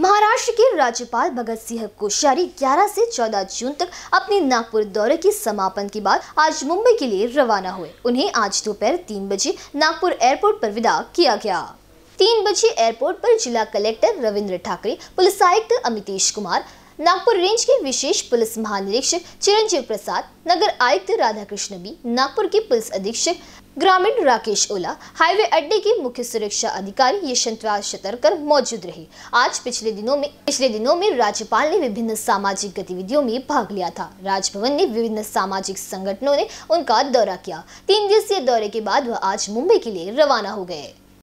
महाराष्ट्र के राज्यपाल भगत सिंह कोश्यारी 11 से 14 जून तक अपने नागपुर दौरे के समापन के बाद आज मुंबई के लिए रवाना हुए उन्हें आज दोपहर तीन बजे नागपुर एयरपोर्ट पर विदा किया गया तीन बजे एयरपोर्ट पर जिला कलेक्टर रविंद्र ठाकरे पुलिस आयुक्त अमितेश कुमार नागपुर रेंज के विशेष पुलिस महानिरीक्षक चिरंजीव प्रसाद नगर आयुक्त राधाकृष्ण बी नागपुर के पुलिस अधीक्षक ग्रामीण राकेश ओला हाईवे अड्डे के मुख्य सुरक्षा अधिकारी यशंतराज शतरकर मौजूद रहे आज पिछले दिनों में पिछले दिनों में राज्यपाल ने विभिन्न सामाजिक गतिविधियों में भाग लिया था राजभवन ने विभिन्न सामाजिक संगठनों ने उनका दौरा किया तीन दिवसीय दौरे के बाद वह आज मुंबई के लिए रवाना हो गए